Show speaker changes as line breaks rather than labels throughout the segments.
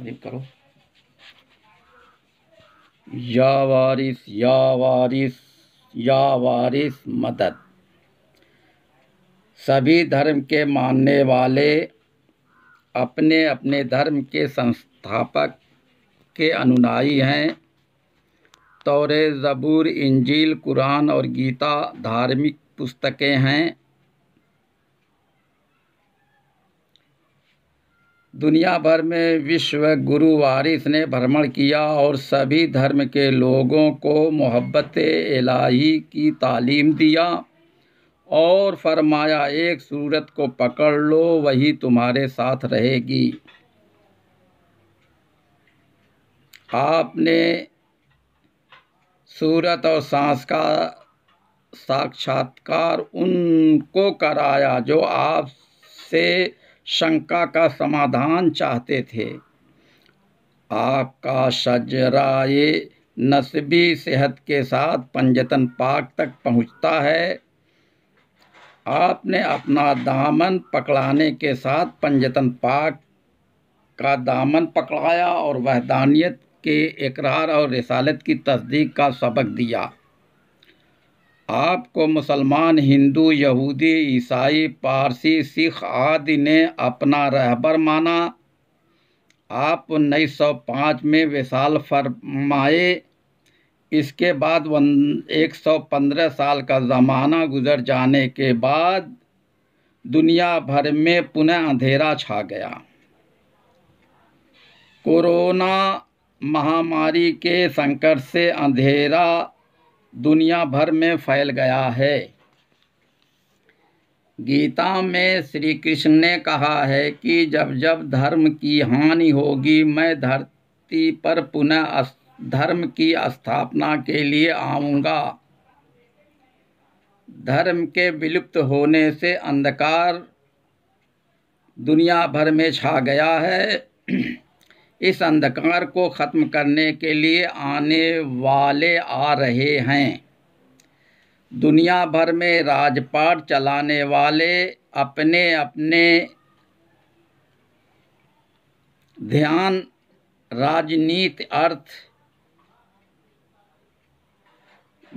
click करो या वारिस या वारिस या वारिस मदद सभी धर्म के मानने वाले अपने अपने धर्म के संस्थापक के अनुनायी हैं तौर ज़बूर इंजील कुरान और गीता धार्मिक पुस्तकें हैं दुनिया भर में विश्व गुरु वारिस ने भ्रमण किया और सभी धर्म के लोगों को मोहब्बत इलाही की तालीम दिया और फरमाया एक सूरत को पकड़ लो वही तुम्हारे साथ रहेगी आपने सूरत और सांस का साक्षात्कार उनको कराया जो आपसे शंका का समाधान चाहते थे आपका शजराए नस्बी सेहत के साथ पंजतन पाक तक पहुंचता है आपने अपना दामन पकड़ाने के साथ पंजतन पाक का दामन पकड़ाया और वहदानियत के इकरार और रिसालत की तस्दीक का सबक दिया आपको मुसलमान हिंदू यहूदी ईसाई पारसी सिख आदि ने अपना रहबर माना आप 1905 में विशाल फरमाए इसके बाद 115 साल का ज़माना गुजर जाने के बाद दुनिया भर में पुनः अंधेरा छा गया कोरोना महामारी के संकट से अंधेरा दुनिया भर में फैल गया है गीता में श्री कृष्ण ने कहा है कि जब जब धर्म की हानि होगी मैं धरती पर पुनः धर्म की स्थापना के लिए आऊँगा धर्म के विलुप्त होने से अंधकार दुनिया भर में छा गया है इस अंधकार को ख़त्म करने के लिए आने वाले आ रहे हैं दुनिया भर में राजपाट चलाने वाले अपने अपने ध्यान राजनीति अर्थ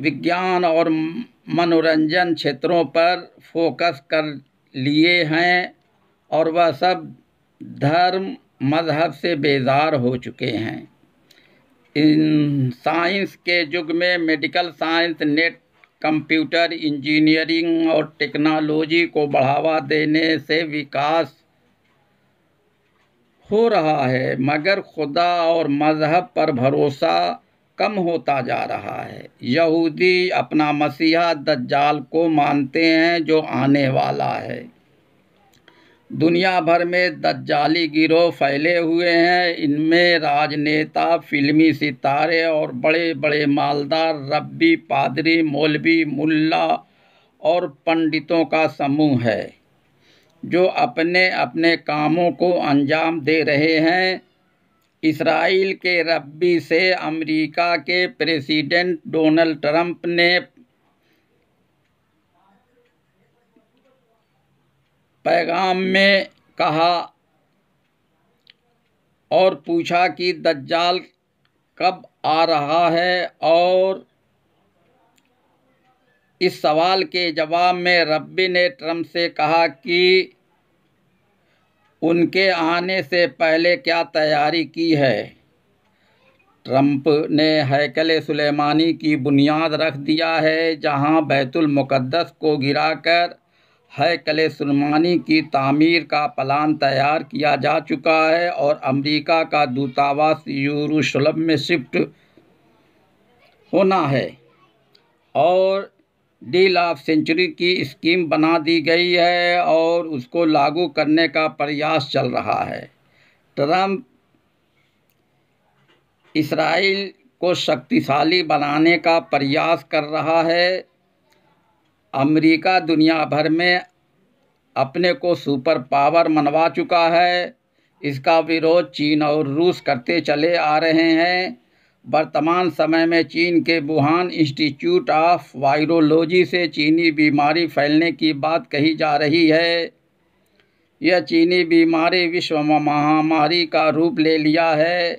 विज्ञान और मनोरंजन क्षेत्रों पर फोकस कर लिए हैं और वह सब धर्म मज़हब से बेज़ार हो चुके हैं इन साइंस के युग में medical science net computer engineering और टेक्नोलॉजी को बढ़ावा देने से विकास हो रहा है मगर खुदा और मज़हब पर भरोसा कम होता जा रहा है यहूदी अपना मसीहा दज्जाल को मानते हैं जो आने वाला है दुनिया भर में दज्जाली गिरोह फैले हुए हैं इनमें राजनेता फिल्मी सितारे और बड़े बड़े मालदार रब्बी पादरी मौलवी मुल्ला और पंडितों का समूह है जो अपने अपने कामों को अंजाम दे रहे हैं इसराइल के रब्बी से अमेरिका के प्रेसिडेंट डोनाल्ड ट्रंप ने पैगाम में कहा और पूछा कि दज्जाल कब आ रहा है और इस सवाल के जवाब में रब्बी ने ट्रम्प से कहा कि उनके आने से पहले क्या तैयारी की है ट्रंप ने हैकल सुलेमानी की बुनियाद रख दिया है जहां बैतुल मुकद्दस को गिराकर है कले सुलमानी की तामीर का प्लान तैयार किया जा चुका है और अमेरिका का दूतावास यूरूशलम में शिफ्ट होना है और डील ऑफ सेंचुरी की स्कीम बना दी गई है और उसको लागू करने का प्रयास चल रहा है ट्रंप इसराइल को शक्तिशाली बनाने का प्रयास कर रहा है अमेरिका दुनिया भर में अपने को सुपर पावर मनवा चुका है इसका विरोध चीन और रूस करते चले आ रहे हैं वर्तमान समय में चीन के वुहान इंस्टीट्यूट ऑफ वायरोलॉजी से चीनी बीमारी फैलने की बात कही जा रही है यह चीनी बीमारी विश्व महामारी का रूप ले लिया है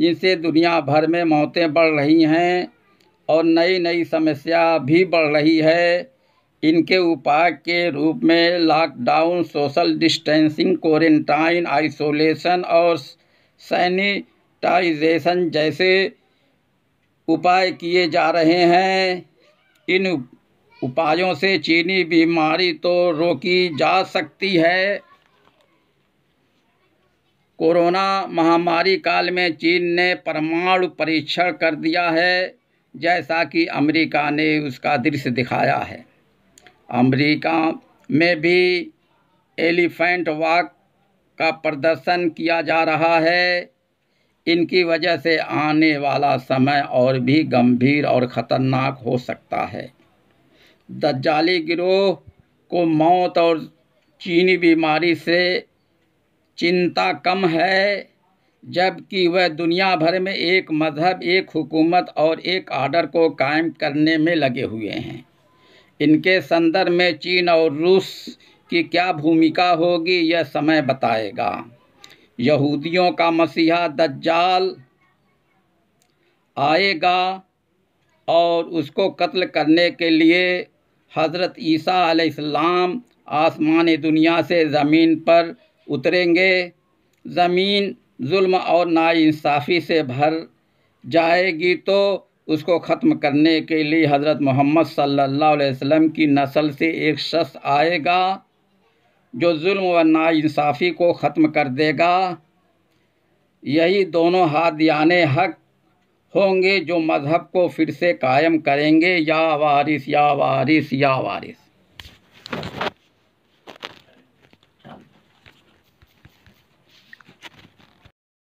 जिनसे दुनिया भर में मौतें बढ़ रही हैं और नई नई समस्या भी बढ़ रही है इनके उपाय के रूप में lockdown social distancing quarantine isolation और सैनिटाइजेशन जैसे उपाय किए जा रहे हैं इन उपायों से चीनी बीमारी तो रोकी जा सकती है कोरोना महामारी काल में चीन ने परमाणु परीक्षण कर दिया है जैसा कि अमेरिका ने उसका दृश्य दिखाया है अमरीका में भी एलिफेंट वॉक का प्रदर्शन किया जा रहा है इनकी वजह से आने वाला समय और भी गंभीर और ख़तरनाक हो सकता है दज्जाली गिरोह को मौत और चीनी बीमारी से चिंता कम है जबकि वह दुनिया भर में एक मज़हब एक हुकूमत और एक आर्डर को कायम करने में लगे हुए हैं इनके संदर्भ में चीन और रूस की क्या भूमिका होगी यह समय बताएगा यहूदियों का मसीहा दज्जाल आएगा और उसको कत्ल करने के लिए हज़रत ईसा आसमाम आसमान दुनिया से ज़मीन पर उतरेंगे ज़मीन जुल्म और नाइंसाफ़ी से भर जाएगी तो उसको ख़त्म करने के लिए हज़रत मोहम्मद सल्लल्लाहु अलैहि वसल्लम की नस्ल से एक शख्स आएगा जो जुल्म व नाइंसाफ़ी को ख़त्म कर देगा यही दोनों हादियान हक होंगे जो मज़हब को फिर से कायम करेंगे या वारिस या वारिस या वारिस